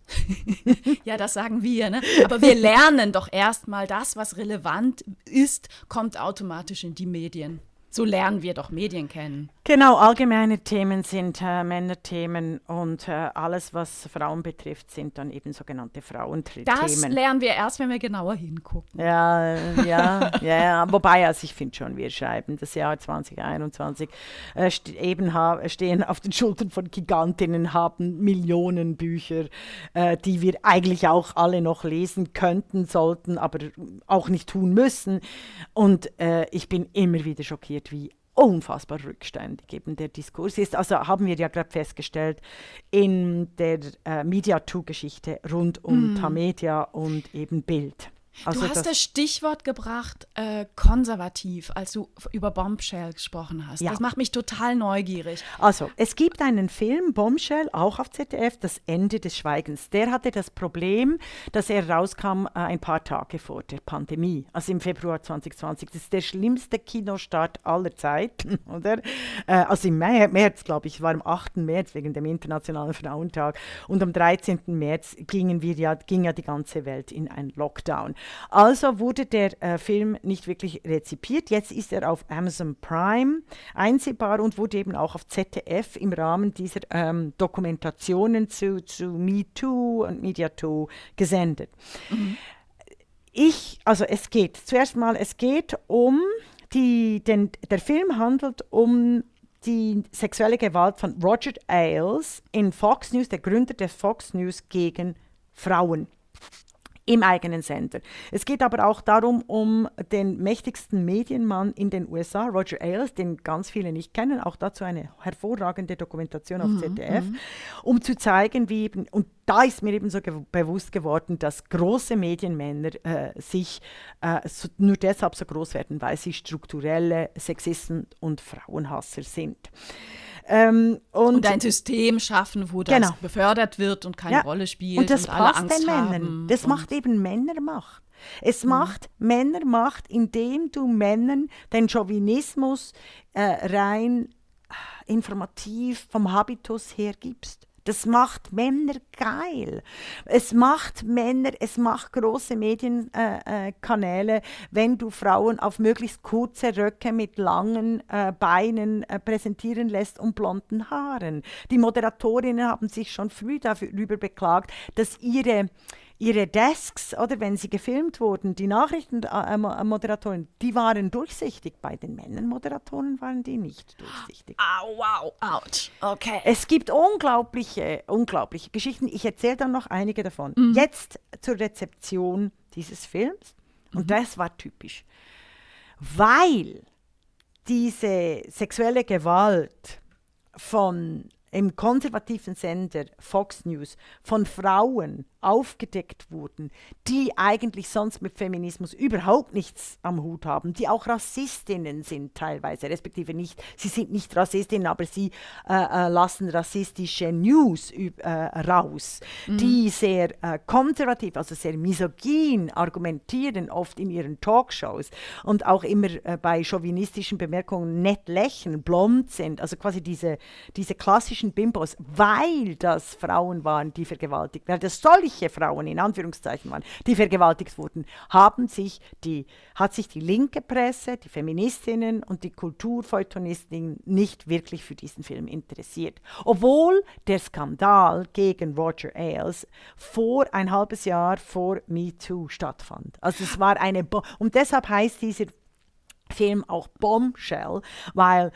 *laughs* ja, das sagen wir, ne? aber wir lernen doch erstmal, das, was relevant ist, kommt automatisch in die Medien. So lernen wir doch Medien kennen. Genau, allgemeine Themen sind äh, Männerthemen und äh, alles, was Frauen betrifft, sind dann eben sogenannte Frauenthemen. Das lernen wir erst, wenn wir genauer hingucken. Ja, äh, ja, ja. Wobei, also ich finde schon, wir schreiben das Jahr 2021 äh, st eben stehen auf den Schultern von Gigantinnen, haben Millionen Bücher, äh, die wir eigentlich auch alle noch lesen könnten, sollten, aber auch nicht tun müssen. Und äh, ich bin immer wieder schockiert, wie unfassbar rückständig eben der Diskurs ist. Also haben wir ja gerade festgestellt in der äh, Media-2-Geschichte rund um mm. Tamedia und eben Bild. Außer also du hast das Stichwort gebracht, äh, konservativ, als du über Bombshell gesprochen hast. Ja. Das macht mich total neugierig. Also, es gibt einen Film, Bombshell, auch auf ZDF, Das Ende des Schweigens. Der hatte das Problem, dass er rauskam äh, ein paar Tage vor der Pandemie, also im Februar 2020. Das ist der schlimmste Kinostart aller Zeiten, *laughs* oder? Äh, also im März, glaube ich, war am 8. März wegen dem Internationalen Frauentag. Und am 13. März gingen wir ja, ging ja die ganze Welt in einen Lockdown. Also wurde der äh, Film nicht wirklich rezipiert. Jetzt ist er auf Amazon Prime einsehbar und wurde eben auch auf ZDF im Rahmen dieser ähm, Dokumentationen zu, zu Me und MediaToo gesendet. Mhm. Ich, also es geht, zuerst mal, es geht um die, den, der Film handelt um die sexuelle Gewalt von Roger Ailes in Fox News, der Gründer des Fox News gegen Frauen im eigenen Sender. Es geht aber auch darum, um den mächtigsten Medienmann in den USA, Roger Ailes, den ganz viele nicht kennen, auch dazu eine hervorragende Dokumentation auf mhm, ZDF, mhm. um zu zeigen, wie eben, und da ist mir eben so ge bewusst geworden, dass große Medienmänner äh, sich äh, so, nur deshalb so groß werden, weil sie strukturelle Sexisten und Frauenhasser sind. Ähm, und, und, ein System schaffen, wo das genau. befördert wird und keine ja. Rolle spielt. Und das und passt alle Angst den Männern. Das macht eben Männermacht. Es mhm. macht Männermacht, indem du Männern den Chauvinismus äh, rein ah, informativ vom Habitus her gibst. Das macht Männer geil. Es macht Männer, es macht große Medienkanäle, äh, äh, wenn du Frauen auf möglichst kurze Röcke mit langen äh, Beinen äh, präsentieren lässt und blonden Haaren. Die Moderatorinnen haben sich schon früh darüber beklagt, dass ihre ihre Desks, oder wenn sie gefilmt wurden, die Nachrichtenmoderatoren, äh, äh, äh, die waren durchsichtig. Bei den Männernmoderatoren waren die nicht durchsichtig. Au, wow, ouch. Okay. Es gibt unglaubliche, unglaubliche Geschichten. Ich erzähle dann noch einige davon. Mhm. Jetzt zur Rezeption dieses Films. Und mhm. das war typisch. Weil diese sexuelle Gewalt von im konservativen Sender Fox News von Frauen aufgedeckt wurden, die eigentlich sonst mit Feminismus überhaupt nichts am Hut haben, die auch Rassistinnen sind teilweise, respektive nicht, sie sind nicht Rassistinnen, aber sie äh, äh lassen rassistische News äh, raus, mhm. die sehr äh, konservativ, also sehr misogyn argumentieren, oft in ihren Talkshows und auch immer äh, bei chauvinistischen Bemerkungen nett lächeln, blond sind, also quasi diese, diese klassischen Bimbos, weil das Frauen waren, die vergewaltigt werden. Das soll ich reiche Frauen in Anführungszeichen waren, die vergewaltigt wurden, haben sich die, hat sich die linke Presse, die Feministinnen und die Kulturfeutonistinnen nicht wirklich für diesen Film interessiert. Obwohl der Skandal gegen Roger Ailes vor ein halbes Jahr vor MeToo stattfand. Also es war eine Bo und deshalb heißt dieser Film auch Bombshell, weil,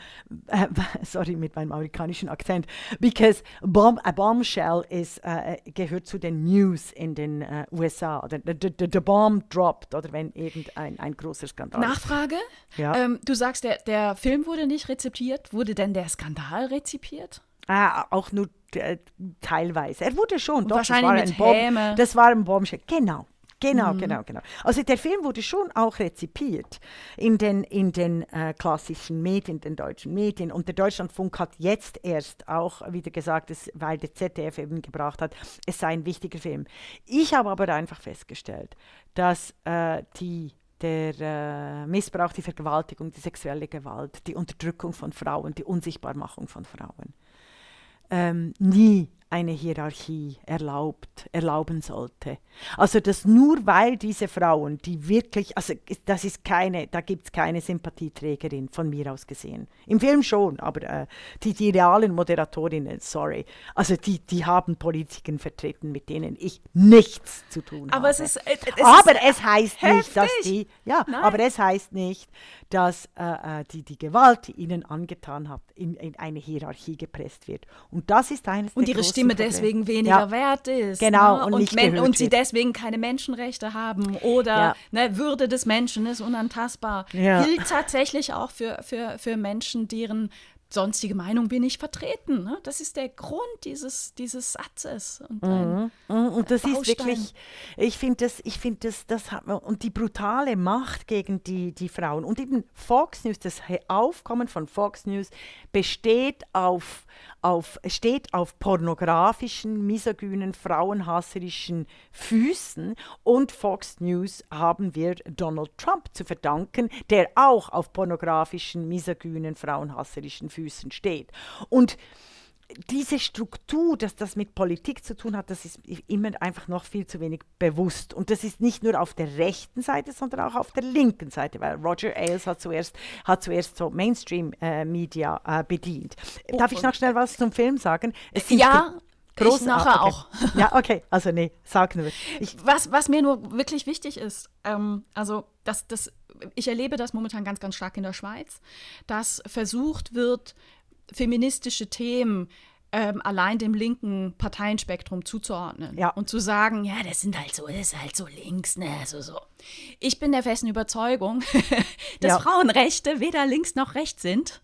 äh, *laughs* sorry mit meinem amerikanischen Akzent, because bomb, a Bombshell ist, äh, gehört zu den News in den äh, USA. Oder the, bomb dropped oder wenn irgendein ein großer Skandal. Nachfrage? Ja? Ähm, du sagst, der, der Film wurde nicht rezipiert. Wurde denn der Skandal rezipiert? Ah, auch nur äh, teilweise. Er wurde schon. Doch, wahrscheinlich das war mit ein Bomb, Das war ein Bombshell. Genau, Genau, mhm. genau, genau. Also der Film wurde schon auch rezipiert in den, in den äh, klassischen Medien, den deutschen Medien. Und der Deutschlandfunk hat jetzt erst auch wieder gesagt, dass, weil der ZDF eben gebracht hat, es sei ein wichtiger Film. Ich habe aber einfach festgestellt, dass äh, die der äh, Missbrauch, die Vergewaltigung, die sexuelle Gewalt, die Unterdrückung von Frauen, die Unsichtbarmachung von Frauen ähm, nie eine Hierarchie erlaubt, erlauben sollte. Also dass nur weil diese Frauen, die wirklich, also das ist keine, da gibt es keine Sympathieträgerin von mir aus gesehen. Im Film schon, aber äh, die, die realen Moderatorinnen, sorry, also die, die haben Politiken vertreten, mit denen ich nichts zu tun aber habe. Äh, es ist, es ist aber es heißt heftig. nicht, dass die, ja, Nein. aber es heißt nicht, dass äh, äh, die, die Gewalt, die ihnen angetan hat, in, in eine Hierarchie gepresst wird. Und das ist eines Und der ihre Muslime deswegen weniger ja. wert ist. Genau, ne? und, und, Men- und sie deswegen keine Menschenrechte haben oder ne, Würde des Menschen ist unantastbar. Gilt tatsächlich auch für, für, für Menschen, deren sonstige Meinung bin ich vertreten. Ne? Das ist der Grund dieses, dieses Satzes. Und, mhm, mhm. und das Baustein. ist wirklich, ich finde das, ich finde das, das hat man, und die brutale Macht gegen die, die Frauen und eben Fox News, das Aufkommen von Fox News besteht auf, auf, steht auf pornografischen, misogynen, frauenhasserischen Füßen und Fox News haben wir Donald Trump zu verdanken, der auch auf pornografischen, misogynen, frauenhasserischen Füßen Füßen steht. Und diese Struktur, dass das mit Politik zu tun hat, das ist immer einfach noch viel zu wenig bewusst. Und das ist nicht nur auf der rechten Seite, sondern auch auf der linken Seite, weil Roger Ailes hat zuerst, hat zuerst so Mainstream-Media äh, äh, bedient. Oh, Darf ich noch schnell äh, was zum Film sagen? ja. Groß nachher ah, okay. auch. *laughs* Ja, okay. Also nee, sag nur. Ich was, was mir nur wirklich wichtig ist, ähm, also dass das ich erlebe das momentan ganz, ganz stark in der Schweiz, dass versucht wird, feministische Themen ähm, allein dem linken Parteienspektrum zuzuordnen ja. und zu sagen, ja, das sind halt so, das ist halt so links, ne, so so. Ich bin der festen Überzeugung, *laughs* dass ja. Frauenrechte weder links noch rechts sind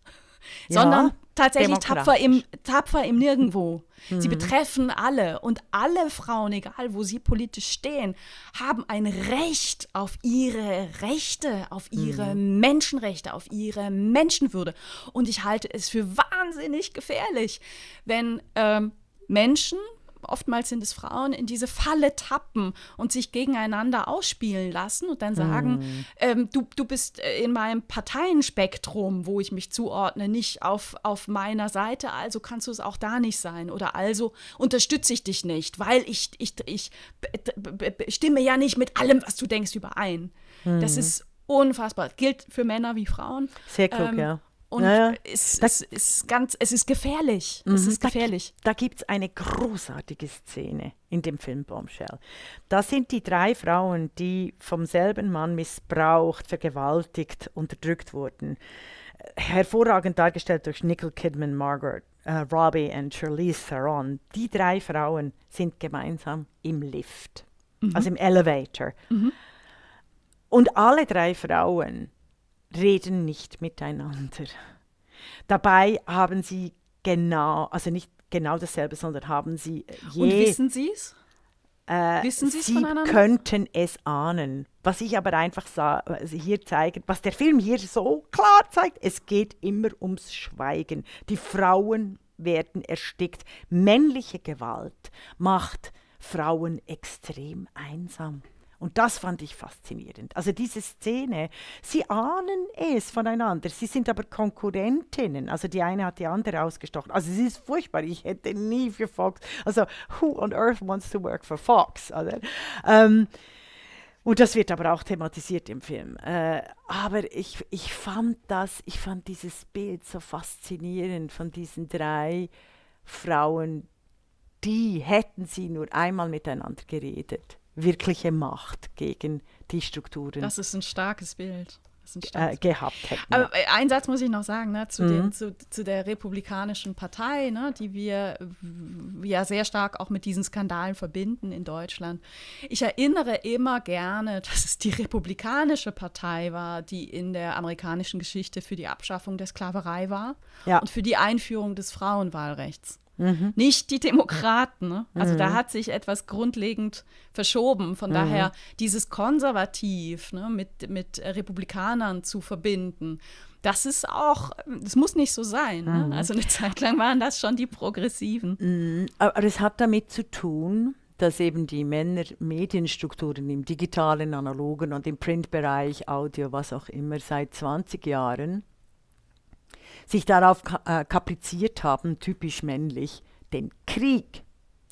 ja, sondern tatsächlich tapfer im, tapfer im Nirgendwo. Mhm. Sie betreffen alle und alle Frauen, egal wo sie politisch stehen, haben ein Recht auf ihre Rechte, auf ihre mhm. Menschenrechte, auf ihre Menschenwürde. Und ich halte es für wahnsinnig gefährlich, wenn ähm, Menschen oftmals sind es Frauen, in diese Falle tappen und sich gegeneinander ausspielen lassen und dann sagen, mhm. ähm, du, du bist äh, in meinem Parteienspektrum, wo ich mich zuordne, nicht auf, auf meiner Seite, also kannst du es auch da nicht sein oder also unterstütze ich dich nicht, weil ich, ich, ich stimme ja nicht mit allem, was du denkst, überein. Mhm. Das ist unfassbar. Gilt für Männer wie Frauen. Sehr klug, ähm, ja. Und naja, es, das, es, ist ganz, es ist gefährlich. Mhm, es ist gefährlich. Da, da gibt es eine großartige Szene in dem Film Bombshell. Da sind die drei Frauen, die vom selben Mann missbraucht, vergewaltigt, unterdrückt wurden. Hervorragend dargestellt durch Nicole Kidman, Margaret äh, Robbie und Charlize Theron. Die drei Frauen sind gemeinsam im Lift, mhm. also im Elevator. Mhm. Und alle drei Frauen reden nicht miteinander. Dabei haben sie genau, also nicht genau dasselbe, sondern haben sie äh, je. Und wissen Sie es? Äh, wissen Sie's Sie voneinander? könnten es ahnen. Was ich aber einfach sah, also hier zeige, was der Film hier so klar zeigt, es geht immer ums Schweigen. Die Frauen werden erstickt. Männliche Gewalt macht Frauen extrem einsam. Und das fand ich faszinierend. Also diese Szene, sie ahnen es voneinander, sie sind aber Konkurrentinnen. Also die eine hat die andere ausgestochen. Also es ist furchtbar, ich hätte nie für Fox, also who on earth wants to work for Fox? Oder? Ähm, und das wird aber auch thematisiert im Film. Äh, aber ich, ich fand das, ich fand dieses Bild so faszinierend von diesen drei Frauen, die hätten sie nur einmal miteinander geredet wirkliche Macht gegen die Strukturen. Das ist ein starkes Bild. Äh, gehabt hätten. Aber äh, einen Satz muss ich noch sagen ne, zu, mhm. den, zu, zu, der Republikanischen Partei, ne, die wir ja sehr stark auch mit diesen Skandalen verbinden in Deutschland. Ich erinnere immer gerne, *laughs* dass es die Republikanische Partei war, die in der amerikanischen Geschichte für die Abschaffung der Sklaverei war ja. und für die Einführung des Frauenwahlrechts. Mhm. nicht die Demokraten. Ne? Also mhm. da hat sich etwas grundlegend verschoben. Von mhm. daher dieses konservativ ne, mit, mit Republikanern zu verbinden, das ist auch, das muss nicht so sein. Ne? Mhm. Also eine Zeit lang waren das schon die Progressiven. Mhm. Aber es hat damit zu tun, dass eben die Männer Medienstrukturen im digitalen, analogen und im Printbereich, Audio, was auch immer, seit 20 Jahren sich darauf äh, kapriziert haben, typisch männlich, den Krieg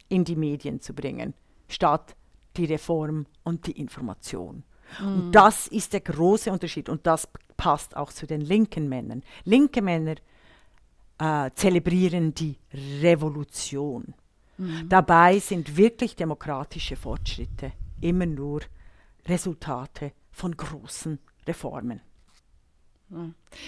in die Medien zu bringen, statt die Reform und die Information. Mhm. Und das ist der große Unterschied und das passt auch zu den linken Männern. Linke Männer äh, zelebrieren die Revolution. Mhm. Dabei sind wirklich demokratische Fortschritte immer nur Resultate von großen Reformen.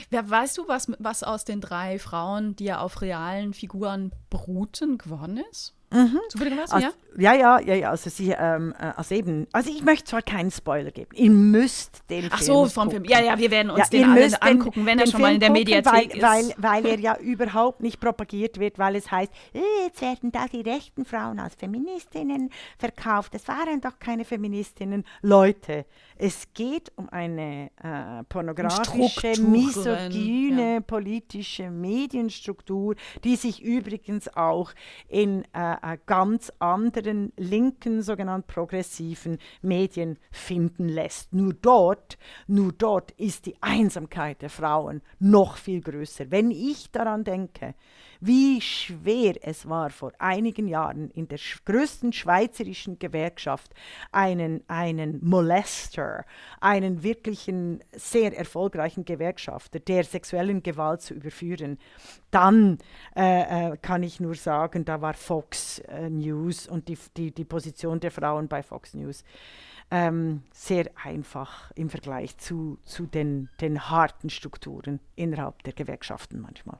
Wer weißt du, was, was aus den drei Frauen, die ja auf realen Figuren beruhten, geworden ist? Mhm. Zufälligerweise, also, ja? Ja, ja, ja, also, sie, ähm, äh, also eben, also ich möchte zwar keinen Spoiler geben, ihr müsst den Ach Film so, vom gucken. Film, ja, ja, wir werden uns ja, den alles angucken, wenn er schon Film mal in der gucken, Mediathek weil, ist. Weil, weil er ja *laughs* überhaupt nicht propagiert wird, weil es heißt, äh, jetzt werden da die rechten Frauen als Feministinnen verkauft, das waren doch keine Feministinnen. Leute, es geht um eine äh, pornografische, misogyne, ja. politische Medienstruktur, die sich übrigens auch in äh, äh, ganz anderen linken, sogenannten progressiven Medien finden lässt. Nur dort, nur dort ist die Einsamkeit der Frauen noch viel größer. Wenn ich daran denke, wie schwer es war, vor einigen Jahren in der größten schweizerischen Gewerkschaft einen, einen Molester, einen wirklichen sehr erfolgreichen Gewerkschafter der sexuellen Gewalt zu überführen. Dann äh, äh kann ich nur sagen, da war Fox äh, News und die, die, die Position der Frauen bei Fox News ähm, sehr einfach im Vergleich zu, zu den, den harten Strukturen innerhalb der Gewerkschaften manchmal.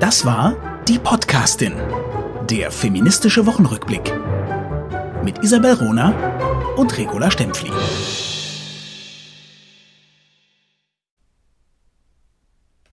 Das war Die Podcastin, der feministische Wochenrückblick mit Isabel Rohner und Regula Stempfli.